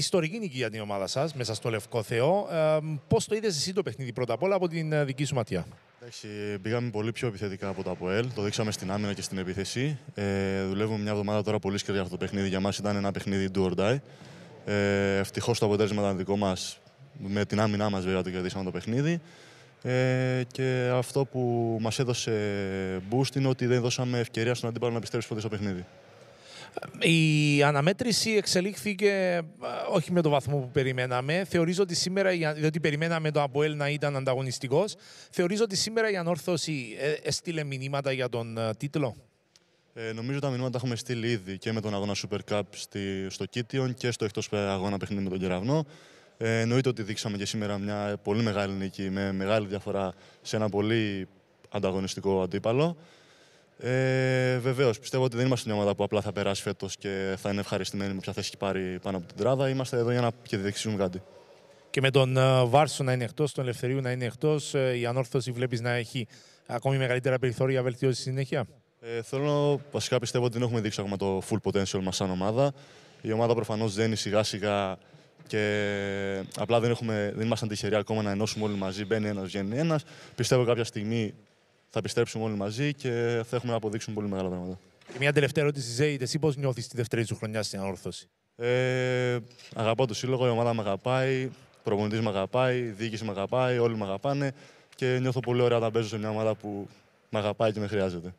ιστορική νίκη για την ομάδα σας μέσα στο Λευκό Θεό. Ε, Πώς το είδες εσύ το παιχνίδι πρώτα απ' όλα από την ε, δική σου ματιά. Εντάξει, πήγαμε πολύ πιο επιθετικά από το ΑΠΟΕΛ. Το δείξαμε στην άμυνα και στην επίθεση. Ε, δουλεύουμε μια εβδομάδα τώρα πολύ σκληρά αυτό το παιχνίδι. Για μας ήταν ένα παιχνίδι do or die. Ε, Ευτυχώς το αποτέλεσμα ήταν δικό μας. Με την άμυνά μας, βέβαια, το κρατήσαμε το παιχνίδι. Ε, και αυτό που μας έδωσε boost είναι ότι δεν δώσαμε ευκαιρία στον αντίπαλο να επιστρέψει ποτέ στο παιχνίδι. Η αναμέτρηση εξελίχθηκε ε, όχι με τον βαθμό που περιμέναμε. Θεωρίζω ότι σήμερα, διότι περιμέναμε το Αποέλ να ήταν ανταγωνιστικός, θεωρίζω ότι σήμερα η ανόρθωση ε, έστειλε μηνύματα για τον ε, τίτλο. Ε, νομίζω τα μηνύματα έχουμε στείλει ήδη και με τον αγώνα Super Cup στη, στο Κίτιον και στο εκτός αγώνα παιχνίδι με τον Κεραυνό. Ε, εννοείται ότι δείξαμε και σήμερα μια πολύ μεγάλη νίκη με μεγάλη διαφορά σε ένα πολύ ανταγωνιστικό αντίπαλο. Ε, Βεβαίως, πιστεύω ότι δεν είμαστε μια ομάδα που απλά θα περάσει φέτος και θα είναι ευχαριστημένοι με ποια θέση έχει πάρει πάνω από την τράδα. Είμαστε εδώ για να κερδίσουμε κάτι. Και με τον ε, Βάρσο να είναι εκτός, τον Ελευθερίου να είναι εκτός, ε, η ανόρθωση βλέπεις να έχει ακόμη μεγαλύτερα περιθώρια στη συνέχεια. Ε, θέλω βασικά πιστεύω ότι δεν έχουμε δείξει ακόμα το full potential μας σαν ομάδα. Η ομάδα προφανώς δένει σιγά σιγά και απλά δεν, έχουμε, δεν ήμασταν τυχεροί ακόμα να ενώσουμε όλοι μαζί. Μπαίνει ένας, βγαίνει ένας. Πιστεύω κάποια στιγμή θα επιστρέψουμε όλοι μαζί και θα έχουμε να αποδείξουμε πολύ μεγάλα πράγματα. Και μια τελευταία ερώτηση, Ζέιντ, εσύ πώς νιώθεις τη δεύτερη σου χρονιά στην ανόρθωση. Ε, αγαπώ το σύλλογο, η ομάδα με αγαπάει, προπονητή με αγαπάει, η διοίκηση με αγαπάει, όλοι με αγαπάνε και νιώθω πολύ ωραία να παίζω σε μια ομάδα που με αγαπάει και με χρειάζεται.